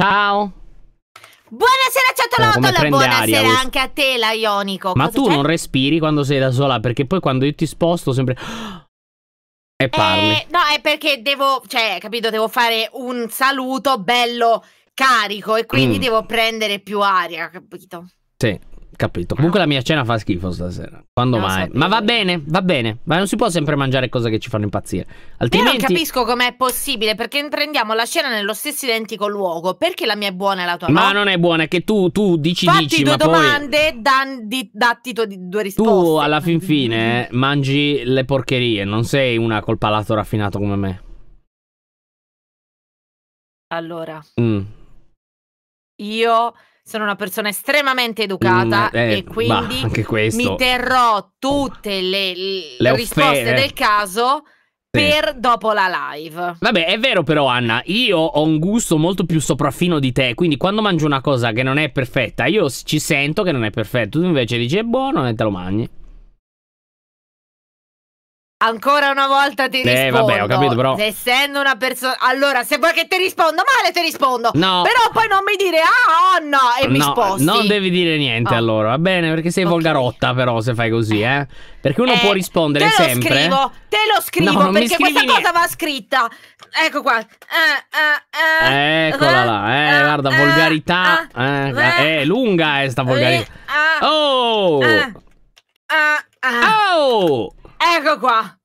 Ciao. Buonasera Ciattolottola, buonasera aria, anche a te Laionico Ma Cosa tu non respiri quando sei da sola perché poi quando io ti sposto sempre... E parli eh, No, è perché devo, cioè, capito, devo fare un saluto bello carico e quindi mm. devo prendere più aria, capito? Sì, Capito. Comunque la mia cena fa schifo stasera. Quando Non mai? sapevo. Ma va bene, va bene. Ma non si può sempre mangiare cose che ci fanno impazzire. Altrimenti... Io non capisco com'è possibile perché prendiamo la scena nello stesso identico luogo. Perché la mia è buona e la tua ma non è buona, è che tu, tu dici Fatti dici, due ma poi. domande, dan- di- datti tu- di- due risposte. Tu alla fin fine mangi le porcherie, non sei una col palato raffinato come me. Allora, Mm. io sono una persona estremamente educata mm, eh, e quindi bah, mi terrò tutte le, le risposte del caso per dopo la live. Vabbè, è vero però Anna, io ho un gusto molto più sopraffino di te, quindi quando mangio una cosa che non è perfetta, io ci sento che non è perfetto, tu invece dici è buono e te lo mangi. Ancora una volta ti rispondo. Eh, vabbè, ho capito, però. Essendo una persona. Allora, se vuoi che ti rispondo male, ti rispondo. No. Però poi non mi dire ah, oh no, e no, mi eh, sposti. Non devi dire niente oh. allora, va bene? Perché sei okay. volgarotta, però, se fai così, eh. Perché uno eh, può rispondere sempre. Te lo scrivo, te lo scrivo, no, perché questa niente. cosa va scritta. Ecco qua. Eh, eh, eh. Eccola là, eh, eh guarda, volgarità. Eh, è lunga, eh, sta volgarità. oh! oh! Ecco qua.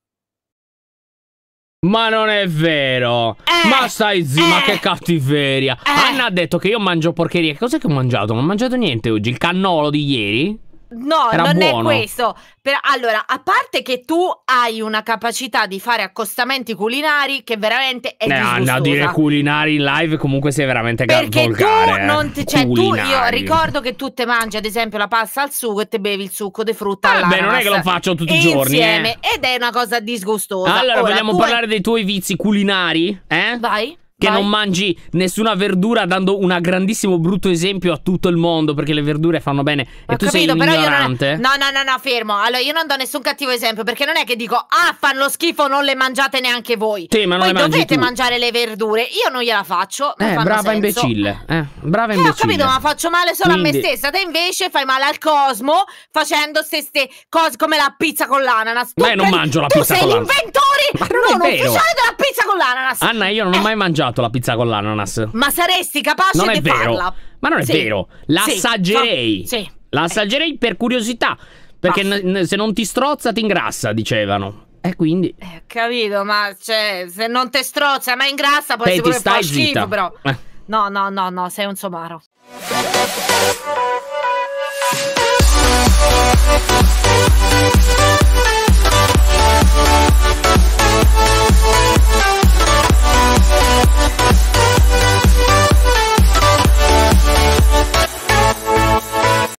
Ma non è vero. Eh, ma stai zitto, eh, ma che cattiveria. Eh. Anna ha detto che io mangio porcheria. Cos'è che ho mangiato? Non ho mangiato niente oggi. Il cannolo di ieri? No, Era non buono. è questo. Per, allora, a parte che tu hai una capacità di fare accostamenti culinari che veramente è disgustosa. eh, no, dire culinari in live comunque sei veramente Perché volgare, tu eh. non ti, cioè, culinari. tu io ricordo che tu te mangi ad esempio la pasta al sugo e te bevi il succo di frutta Vabbè, eh, non è che lo faccio tutti insieme, i giorni. Eh. Insieme, ed è una cosa disgustosa. Allora, Ora, vogliamo parlare hai... dei tuoi vizi culinari? Eh? Vai che Vai. non mangi nessuna verdura dando un grandissimo brutto esempio a tutto il mondo perché le verdure fanno bene Ho e tu capito, sei un però Io non... No, no, no, no, fermo. Allora io non do nessun cattivo esempio perché non è che dico "Ah, fanno schifo, non le mangiate neanche voi". Sì, ma non voi le dovete tu. mangiare le verdure. Io non gliela faccio, eh, brava senso. imbecille. Eh, brava imbecille. Eh, ho capito, ma faccio male solo Quindi... a me stessa. Te invece fai male al cosmo facendo queste cose come la pizza con l'ananas. Beh, non mangio la pizza con l'ananas. Tu sei l'inventore ma non no, è non vero. ufficiale della pizza con l'ananas. Anna, io non ho mai eh. mangiato la pizza con l'ananas. Ma saresti capace non di vero. farla? Ma non è sì. vero. L'assaggerei sì. L'assaggerei per curiosità. Perché se non ti strozza ti ingrassa, dicevano. E quindi. Eh, capito, ma cioè, se non ti strozza, ma ingrassa, poi Beh, stai fa schifo, però. Eh. No, no, no, no, sei un somaro.